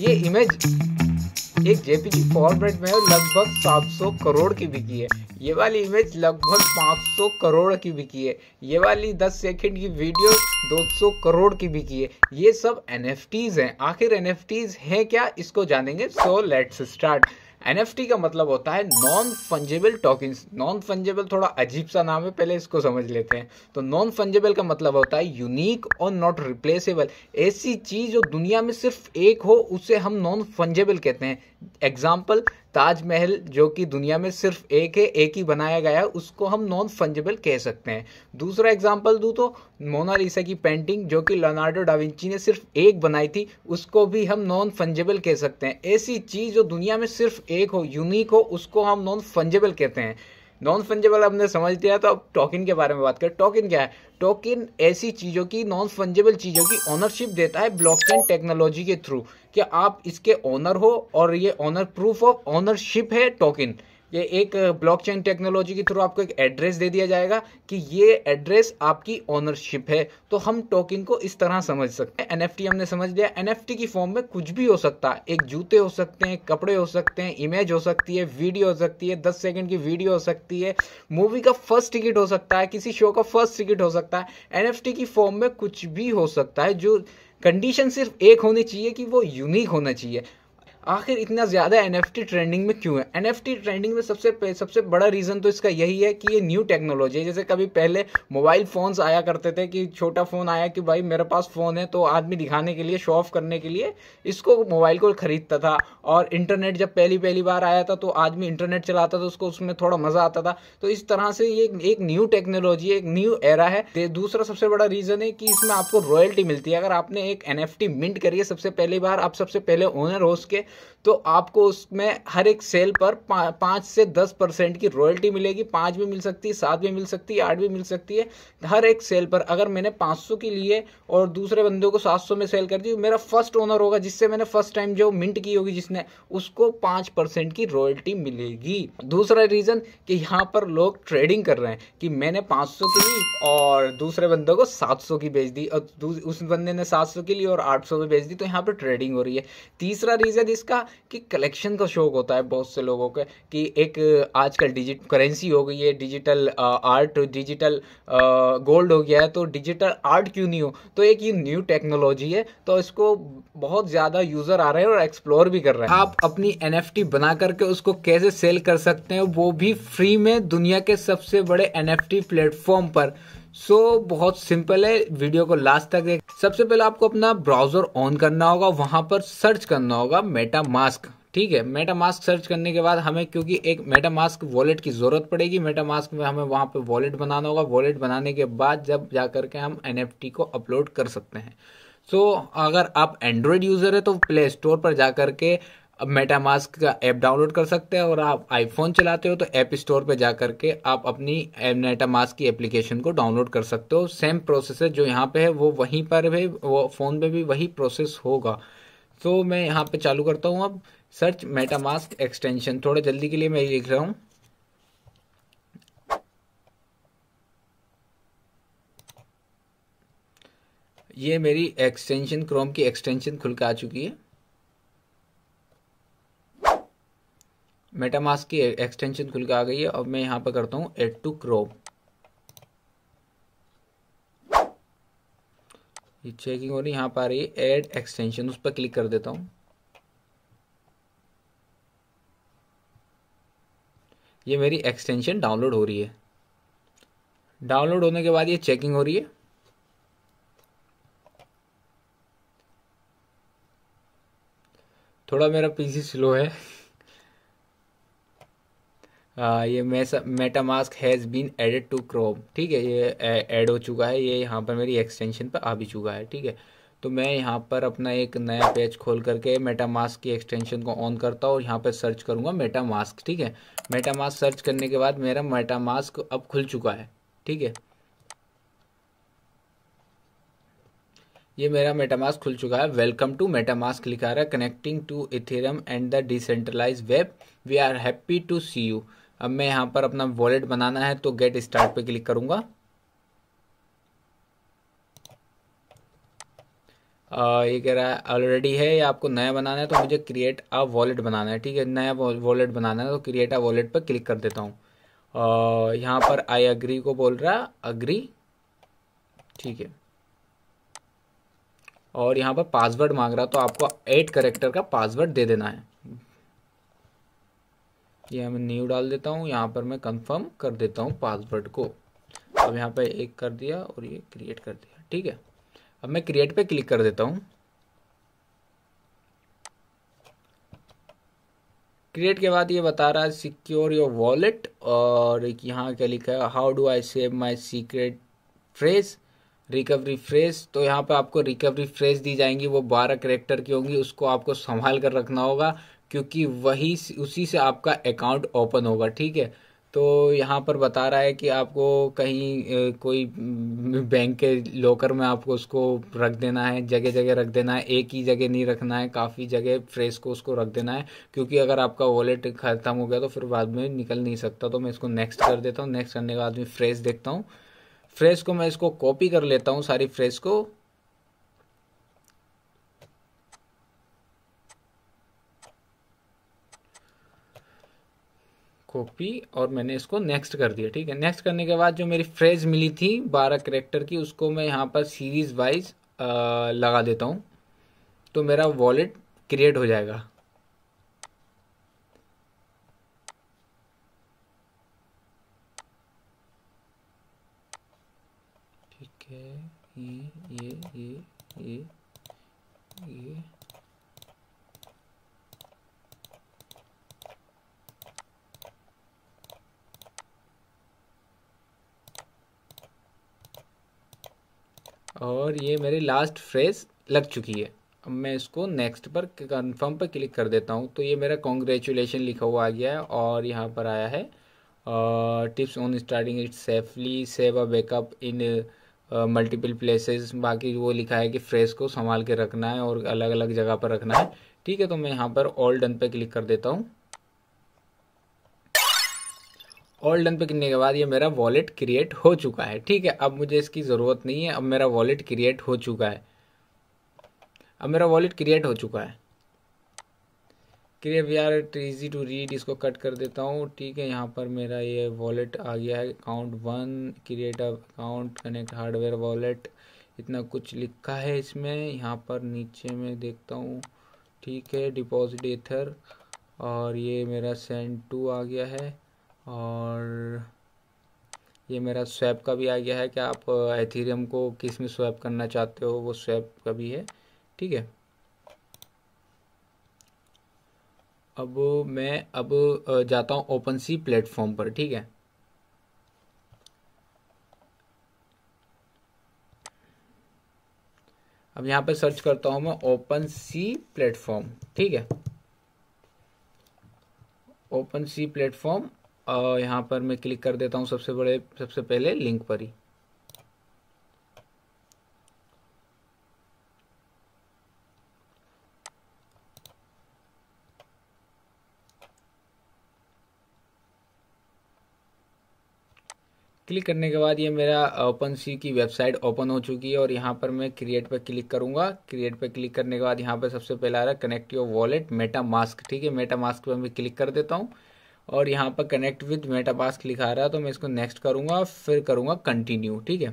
ये इमेज एक JPG format में लगभग 700 करोड़ की बिकी है ये वाली इमेज लगभग 500 करोड़ की बिकी है ये वाली 10 सेकंड की वीडियो 200 करोड़ की बिकी है ये सब एन हैं आखिर एन हैं क्या इसको जानेंगे सो लेट्स स्टार्ट एन का मतलब होता है non fungible tokens non fungible थोड़ा अजीब सा नाम है पहले इसको समझ लेते हैं तो नॉन फंजेबल का मतलब होता है यूनिक और नॉट रिप्लेसेबल ऐसी चीज़ जो दुनिया में सिर्फ एक हो उसे हम नॉन फंजेबल कहते हैं एग्जाम्पल ताजमहल जो कि दुनिया में सिर्फ एक है एक ही बनाया गया है उसको हम नॉन फंजेबल कह सकते हैं दूसरा एग्जाम्पल दूँ तो मोनालिसा की पेंटिंग जो कि लोनार्डो डाविंची ने सिर्फ एक बनाई थी उसको भी हम नॉन फंजेबल कह सकते हैं ऐसी चीज़ जो दुनिया में सिर्फ एक हो यूनिक हो उसको हम नॉन फंजेबल कहते हैं नॉन फंजेबल हमने समझ लिया तो अब टोकिन के बारे में बात करें टोकिन क्या है टोकिन ऐसी चीज़ों की नॉन फंजेबल चीज़ों की ऑनरशिप देता है ब्लॉकचेन टेक्नोलॉजी के थ्रू कि आप इसके ओनर हो और ये ओनर प्रूफ ऑफ ओनरशिप है टोकन ये एक ब्लॉकचेन टेक्नोलॉजी के थ्रू आपको एक एड्रेस दे दिया जाएगा कि ये एड्रेस आपकी ओनरशिप है तो हम टोकन को इस तरह समझ सकते हैं एनएफटी हमने समझ लिया एनएफटी की फॉर्म में कुछ भी हो सकता है एक जूते हो सकते हैं कपड़े हो सकते हैं इमेज हो सकती है वीडियो हो सकती है दस सेकेंड की वीडियो हो सकती है मूवी का फर्स्ट टिकट हो सकता है किसी शो का फर्स्ट टिकट हो सकता है एन की फॉर्म में कुछ भी हो सकता है जो कंडीशन सिर्फ एक होनी चाहिए कि वो यूनिक होना चाहिए आखिर इतना ज़्यादा एन ट्रेंडिंग में क्यों है एन ट्रेंडिंग में सबसे सबसे बड़ा रीज़न तो इसका यही है कि ये न्यू टेक्नोलॉजी है जैसे कभी पहले मोबाइल फ़ोन्स आया करते थे कि छोटा फ़ोन आया कि भाई मेरे पास फ़ोन है तो आदमी दिखाने के लिए शो ऑफ करने के लिए इसको मोबाइल को खरीदता था और इंटरनेट जब पहली पहली बार आया था तो आदमी इंटरनेट चलाता था उसको उसमें थोड़ा मज़ा आता था तो इस तरह से ये एक न्यू टेक्नोलॉजी एक न्यू एरा है दूसरा सबसे बड़ा रीज़न है कि इसमें आपको रॉयल्टी मिलती है अगर आपने एक एन एफ मिंट करिए सबसे पहली बार आप सबसे पहले ओनर हो उसके तो आपको उसमें हर एक सेल पर पाँच से दस परसेंट की रॉयल्टी मिलेगी पाँच भी मिल सकती है सात भी मिल सकती है आठ भी मिल सकती है हर एक सेल पर अगर मैंने पाँच सौ की लिए और दूसरे बंदे को सात सौ में सेल कर दी मेरा फर्स्ट ओनर होगा जिससे मैंने फर्स्ट टाइम जो मिंट की होगी जिसने उसको पाँच परसेंट की रॉयल्टी मिलेगी दूसरा रीज़न कि यहाँ पर लोग ट्रेडिंग कर रहे हैं कि मैंने पाँच सौ की ली और दूसरे बंदे को सात सौ की बेच दी और उस बंदे ने सात सौ की ली और आठ सौ में बेच दी तो यहाँ पर ट्रेडिंग हो रही है तीसरा रीज़न इस इसका कि कलेक्शन का शौक होता है बहुत से लोगों के कि एक आजकल डिजिट करेंसी हो गई है डिजिटल आर्ट डिजिटल गोल्ड हो गया है तो डिजिटल आर्ट क्यों नहीं हो तो एक ये न्यू टेक्नोलॉजी है तो इसको बहुत ज़्यादा यूज़र आ रहे हैं और एक्सप्लोर भी कर रहे हैं आप अपनी एन बना करके उसको कैसे सेल कर सकते हैं वो भी फ्री में दुनिया के सबसे बड़े एन एफ प्लेटफॉर्म पर सो so, बहुत सिंपल है वीडियो को लास्ट तक देख सबसे पहले आपको अपना ब्राउजर ऑन करना होगा वहां पर सर्च करना होगा मेटा मास्क ठीक है मेटा मास्क सर्च करने के बाद हमें क्योंकि एक मेटा मास्क वॉलेट की ज़रूरत पड़ेगी मेटा मास्क में हमें वहां पे वॉलेट बनाना होगा वॉलेट बनाने के बाद जब जा करके हम एन को अपलोड कर सकते हैं सो so, अगर आप एंड्रॉयड यूज़र है तो प्ले स्टोर पर जाकर के अब मेटामास्क का ऐप डाउनलोड कर सकते हैं और आप आईफोन चलाते हो तो ऐप स्टोर पर जा करके आप अपनी मेटामास्क की एप्लीकेशन को डाउनलोड कर सकते हो सेम प्रोसेस है जो यहाँ पे है वो वहीं पर भी वो फ़ोन पे भी वही प्रोसेस होगा तो मैं यहाँ पे चालू करता हूँ अब सर्च मेटामास्क एक्सटेंशन थोड़ा जल्दी के लिए मैं लिख रहा हूँ ये मेरी एक्सटेंशन क्रोम की एक्सटेंशन खुल के आ चुकी है मेटामास्क की एक्सटेंशन खुल के आ गई है अब मैं यहाँ पर करता हूँ एड टू क्रोम ये चेकिंग हो रही यहाँ पर आ रही है एड एक्सटेंशन उस पर क्लिक कर देता हूँ ये मेरी एक्सटेंशन डाउनलोड हो रही है डाउनलोड होने के बाद ये चेकिंग हो रही है थोड़ा मेरा पीसी स्लो है हाँ, ये ये MetaMask has been added to Chrome ठीक है ये ऐड हो चुका है ये यहाँ पर मेरी एक्सटेंशन पर आ भी चुका है ठीक है तो मैं यहाँ पर अपना एक नया पेज खोल करके मेटामास्क की एक्सटेंशन को ऑन करता हूँ और यहाँ पर सर्च करूँगा मेटामास्क ठीक है मेटामास्क सर्च करने के बाद मेरा मेटामास्क अब खुल चुका है ठीक है ये मेरा मेटामास्क खुल चुका है वेलकम टू मेटामास्क लिखा रहा है connecting to Ethereum and the decentralize web we are happy to see you अब मैं यहाँ पर अपना वॉलेट बनाना है तो गेट स्टार्ट पे क्लिक करूंगा ये कह रहा है ऑलरेडी है या आपको नया बनाना है तो मुझे क्रिएट अ वॉलेट बनाना है ठीक है नया वॉलेट बनाना है तो क्रिएट अ वॉलेट पर क्लिक कर देता हूँ यहाँ पर आई अग्री को बोल रहा है अग्री ठीक है और यहाँ पर पासवर्ड मांग रहा तो आपको एट करेक्टर का पासवर्ड दे देना है ये मैं न्यू डाल देता हूँ यहाँ पर मैं कंफर्म कर देता हूँ पासवर्ड को अब यहाँ पर एक कर दिया और ये क्रिएट कर दिया ठीक है अब मैं क्रिएट पे क्लिक कर देता हूँ क्रिएट के बाद ये बता रहा है सिक्योर योर वॉलेट और एक यहाँ क्या लिखा है how do I save my secret phrase recovery phrase तो यहाँ पे आपको रिकवरी फ्रेज दी जाएंगी वो बारह करेक्टर की होंगी उसको आपको संभाल कर रखना होगा क्योंकि वही उसी से आपका अकाउंट ओपन होगा ठीक है तो यहाँ पर बता रहा है कि आपको कहीं कोई बैंक के लॉकर में आपको उसको रख देना है जगह जगह रख देना है एक ही जगह नहीं रखना है काफ़ी जगह फ्रेश को उसको रख देना है क्योंकि अगर आपका वॉलेट ख़त्म हो गया तो फिर बाद में निकल नहीं सकता तो मैं इसको नेक्स्ट कर देता हूँ नेक्स्ट करने के बाद में फ्रेश देखता हूँ फ्रेश को मैं इसको कॉपी कर लेता हूँ सारी फ्रेश को कॉपी और मैंने इसको नेक्स्ट कर दिया ठीक है नेक्स्ट करने के बाद जो मेरी फ्रेज मिली थी बारह करेक्टर की उसको मैं यहाँ पर सीरीज वाइज लगा देता हूँ तो मेरा वॉलेट क्रिएट हो जाएगा ठीक है ये ये ये ये और ये मेरी लास्ट फ्रेज लग चुकी है अब मैं इसको नेक्स्ट पर कन्फर्म पर क्लिक कर देता हूँ तो ये मेरा कॉन्ग्रेचुलेशन लिखा हुआ आ गया है और यहाँ पर आया है tips on starting it safely save a backup in multiple places बाकी वो लिखा है कि फ्रेज को संभाल के रखना है और अलग अलग जगह पर रखना है ठीक है तो मैं यहाँ पर ऑल डन पे क्लिक कर देता हूँ ऑल डन पे करने के बाद ये मेरा वॉलेट क्रिएट हो चुका है ठीक है अब मुझे इसकी ज़रूरत नहीं है अब मेरा वॉलेट क्रिएट हो चुका है अब मेरा वॉलेट क्रिएट हो चुका है create we are it easy to read इसको कट कर देता हूँ ठीक है यहाँ पर मेरा ये वॉलेट आ गया है account one create account connect hardware wallet इतना कुछ लिखा है इसमें यहाँ पर नीचे में देखता हूँ ठीक है डिपॉजिट एथर और ये मेरा सेंड टू आ गया है और ये मेरा स्वैप का भी आ गया है कि आप एथीरियम uh, को किस में स्वैप करना चाहते हो वो स्वैप का भी है ठीक है अब मैं अब uh, जाता हूँ ओपन सी प्लेटफॉर्म पर ठीक है अब यहाँ पे सर्च करता हूँ मैं ओपन सी प्लेटफॉर्म ठीक है ओपन सी प्लेटफॉर्म और यहाँ पर मैं क्लिक कर देता हूँ सबसे बड़े सबसे पहले लिंक पर ही क्लिक करने के बाद ये मेरा ओपन सी की वेबसाइट ओपन हो चुकी है और यहाँ पर मैं क्रिएट पर क्लिक करूंगा क्रिएट पर क्लिक करने के बाद यहाँ पर सबसे पहले आ रहा है connect your wallet MetaMask ठीक है मेटा मास्क पर मैं क्लिक कर देता हूँ और यहाँ पर कनेक्ट विद मेटापास्क लिखा रहा है तो मैं इसको नेक्स्ट करूँगा फिर करूँगा कंटिन्यू ठीक है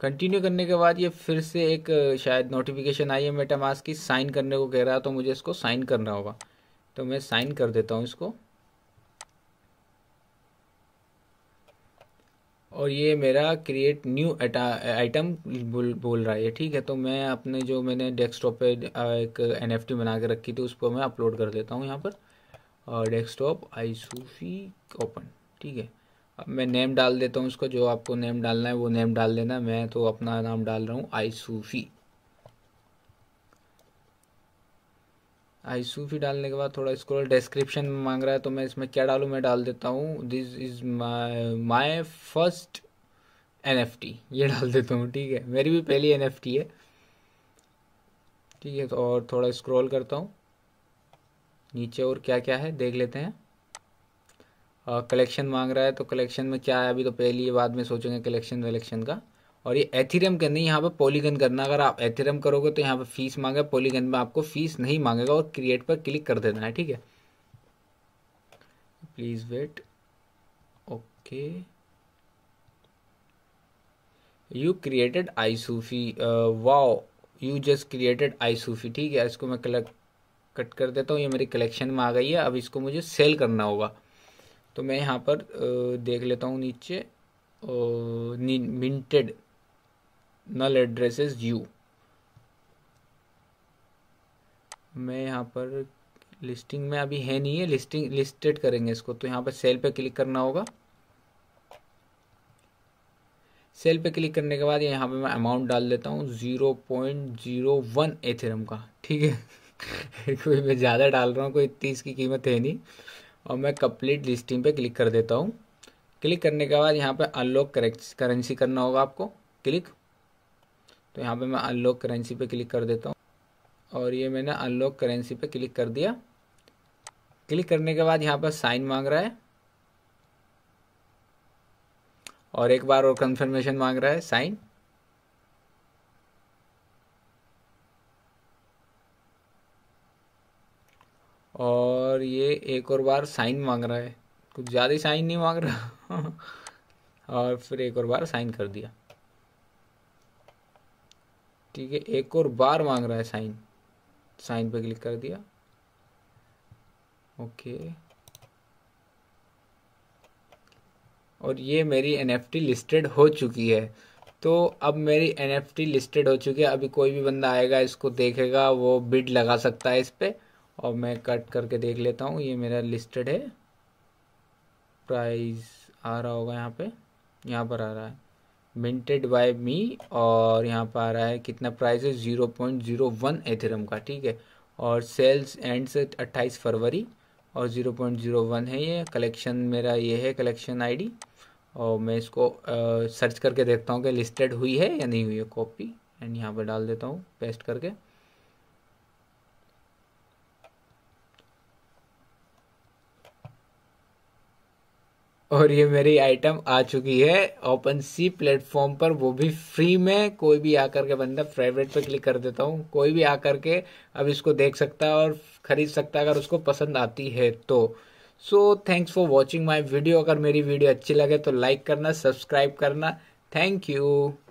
कंटिन्यू करने के बाद ये फिर से एक शायद नोटिफिकेशन आई है मास्क की साइन करने को कह रहा है तो मुझे इसको साइन करना होगा तो मैं साइन कर देता हूँ इसको और ये मेरा क्रिएट न्यू आइटम बोल बोल रहा है ठीक है तो मैं अपने जो मैंने डेस्कटॉप पे एक एन बना के रखी थी उसको मैं अपलोड कर देता हूँ यहाँ पर और डेस्कटॉप आईसूफी ओपन ठीक है अब मैं नेम डाल देता हूँ उसको जो आपको नेम डालना है वो नेम डाल देना मैं तो अपना नाम डाल रहा हूँ आईसूफी आई डालने के बाद थोड़ा इसको डिस्क्रिप्शन में मांग रहा है तो मैं इसमें क्या डालूँ मैं डाल देता हूँ this is my first N F T ये डाल देता हूँ ठीक है मेरी भी पहली एन एफ टी है ठीक है तो और थोड़ा स्क्रॉल करता हूँ नीचे और क्या क्या है देख लेते हैं कलेक्शन मांग रहा है तो कलेक्शन में क्या है अभी तो पहली बाद में सोचेंगे कलेक्शन वलेक्शन का और ये एथीरियम के नहीं यहाँ पर पॉलीगन करना अगर आप एथीरियम करोगे तो यहाँ पर फीस मांगे पॉलीगन में आपको फीस नहीं मांगेगा और क्रिएट पर क्लिक कर देना है ठीक है please wait okay you created I सूफी wow you just created I सूफी ठीक है इसको मैं कलेक्ट कट कर देता हूँ ये मेरी कलेक्शन में आ गई है अब इसको मुझे सेल करना होगा तो मैं यहाँ पर uh, देख लेता हूँ नीचे minted uh, null address is you मैं यहाँ पर लिस्टिंग में अभी है नहीं है लिस्टिंग लिस्टेड करेंगे इसको तो यहाँ पर सेल पे क्लिक करना होगा सेल पे क्लिक करने के बाद यहाँ पे मैं अमाउंट डाल देता हूँ zero point zero one Ethereum का ठीक है कोई मैं ज़्यादा डाल रहा हूँ कोई तीस की कीमत है नहीं और मैं कंप्लीट लिस्टिंग पे क्लिक कर देता हूँ क्लिक करने के बाद यहाँ पे अनलॉक करेंसी करना होगा आपको क्लिक तो यहाँ पे मैं अनलॉक करेंसी पे क्लिक कर देता हूँ और ये मैंने अनलॉक करेंसी पे क्लिक कर दिया क्लिक करने के बाद यहाँ पर साइन मांग रहा है और एक बार और कंफर्मेशन मांग रहा है साइन और ये एक और बार साइन मांग रहा है कुछ ज़्यादा साइन नहीं मांग रहा और फिर एक और बार साइन कर दिया ठीक है एक और बार मांग रहा है साइन साइन पे क्लिक कर दिया ओके और ये मेरी एन लिस्टेड हो चुकी है तो अब मेरी एन लिस्टेड हो चुकी है अभी कोई भी बंदा आएगा इसको देखेगा वो बिड लगा सकता है इस पर और मैं कट करके देख लेता हूँ ये मेरा लिस्टेड है प्राइस आ रहा होगा यहाँ पे यहाँ पर आ रहा है मिंटेड बाय मी और यहाँ पर आ रहा है कितना प्राइस है zero point zero one Ethereum का ठीक है और सेल्स एंड से अट्ठाईस फरवरी और ज़ीरो पॉइंट ज़ीरो वन है ये कलेक्शन मेरा ये है कलेक्शन आईडी और मैं इसको सर्च करके देखता हूँ कि लिस्टेड हुई है या नहीं हुई है कॉपी एंड यहाँ पर डाल देता हूँ पेस्ट करके और ये मेरी आइटम आ चुकी है ओपन सी प्लेटफॉर्म पर वो भी फ्री में कोई भी आकर के बंदा फेवरेट पे क्लिक कर देता हूँ कोई भी आकर के अब इसको देख सकता है और ख़रीद सकता है अगर उसको पसंद आती है तो so thanks for watching my video अगर मेरी वीडियो अच्छी लगे तो लाइक करना सब्सक्राइब करना थैंक यू